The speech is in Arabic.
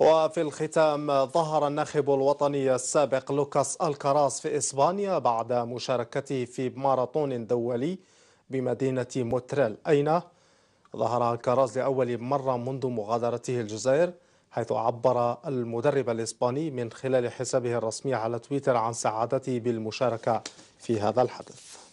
وفي الختام ظهر الناخب الوطني السابق لوكاس الكراس في إسبانيا بعد مشاركته في ماراثون دولي بمدينة موتريل أين ظهر الكراس لأول مرة منذ مغادرته الجزائر حيث عبر المدرب الإسباني من خلال حسابه الرسمي على تويتر عن سعادته بالمشاركة في هذا الحدث